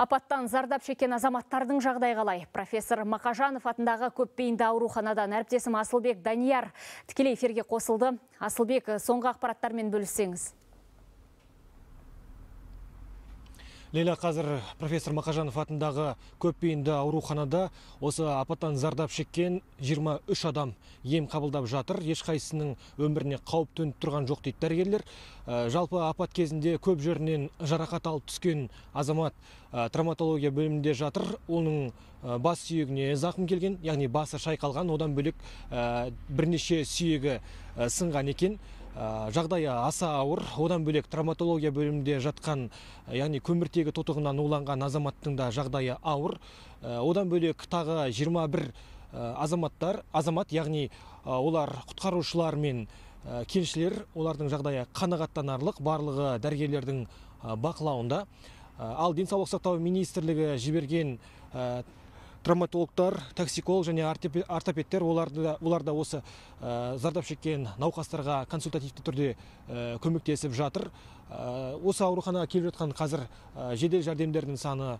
Апаттан зардап шеккен азаматтардың жағдай қалай. Профессор Мақажанов атындағы көппейінді ауруханадан әріптесім Асылбек Данияр тікелей эфирге қосылды. Асылбек, соңғы ақпараттармен бөліссеңіз. лейла қазір профессор мақажанов атындағы көпбейінді ауруханада осы апаттан зардап шеккен 23 адам ем қабылдап жатыр Ешқайсының өміріне қауіп төніп тұрған жоқ дейді дәрігерлер ә, жалпы апат кезінде көп жерінен жарақат алып түскен азамат ә, травматология бөлімінде жатыр оның ә, бас сүйегіне зақым келген яғни басы шайқалған одан бөлек бірнеше сүйегі сынған екен Ә, жағдайы аса ауыр одан бөлек травматология бөлімінде жатқан ә, яғни көміртегі тотығынан уланған азаматтың да жағдайы ауыр ә, одан бөлек тағы 21 азаматтар азамат яғни олар құтқарушылар мен кеншілер олардың жағдайы қанағаттанарлық барлығы дәрігерлердің бақылауында ал денсаулық сақтау министрлігі жіберген травматологтар токсиколог және ортопедтер олар да осы э, зардап шеккен науқастарға консультативті түрде э, көмектесіп жатыр э, осы ауруханаға келіп жатқан қазір жедел жәрдемдердің саны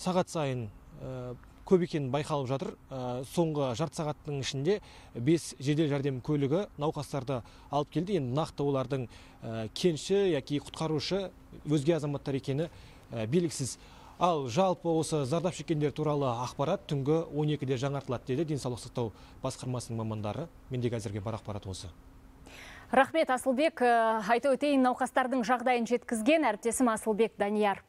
сағат сайын көп екені байқалып жатыр соңғы жарты сағаттың ішінде бес жедел жәрдем көлігі науқастарды алып келді енді нақты олардың кенші яки құтқарушы өзге азаматтар екені белгісіз Ал жалпы осы зардап шеккендер туралы ақпарат түнгі 12-де жаңартылады деді денсаулық сақтау басқармасының мамандары. Мендегі әзірге бар ақпарат осы. Рахмет Асылбек, э, айта өтейін науқастардың жағдайын жеткізген әріптесім Асылбек Данияр.